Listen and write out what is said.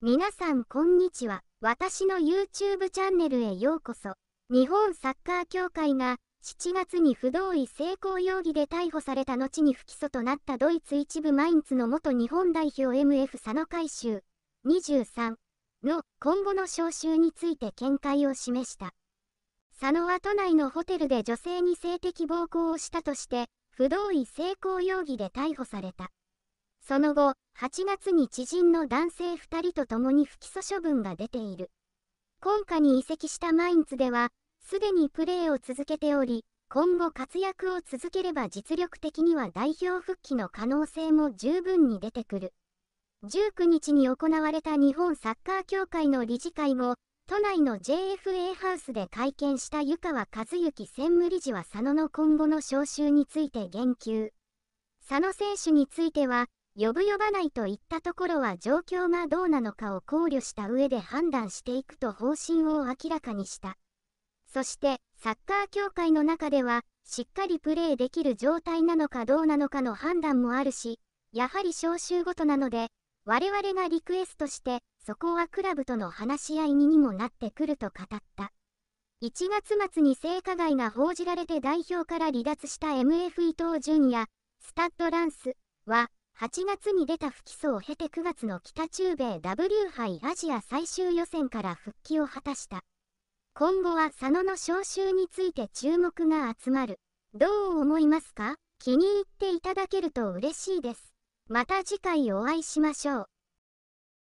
皆さんこんにちは。私の YouTube チャンネルへようこそ。日本サッカー協会が7月に不同意性交容疑で逮捕された後に不起訴となったドイツ一部マインツの元日本代表 MF 佐野海舟23の今後の招集について見解を示した。佐野は都内のホテルで女性に性的暴行をしたとして、不同意性交容疑で逮捕された。その後、8月に知人の男性2人と共に不起訴処分が出ている。今夏に移籍したマインツでは、すでにプレーを続けており、今後活躍を続ければ実力的には代表復帰の可能性も十分に出てくる。19日に行われた日本サッカー協会の理事会後、都内の JFA ハウスで会見した湯川和幸専務理事は佐野の今後の招集について言及。佐野選手については、呼ぶ呼ばないといったところは状況がどうなのかを考慮した上で判断していくと方針を明らかにした。そして、サッカー協会の中では、しっかりプレーできる状態なのかどうなのかの判断もあるし、やはり招集ごとなので、我々がリクエストして、そこはクラブとの話し合いにもなってくると語った。1月末に性加害が報じられて代表から離脱した MF 伊藤淳也、スタッドランスは、8月に出た不起訴を経て9月の北中米 W 杯アジア最終予選から復帰を果たした。今後は佐野の招集について注目が集まる。どう思いますか気に入っていただけると嬉しいです。また次回お会いしましょう。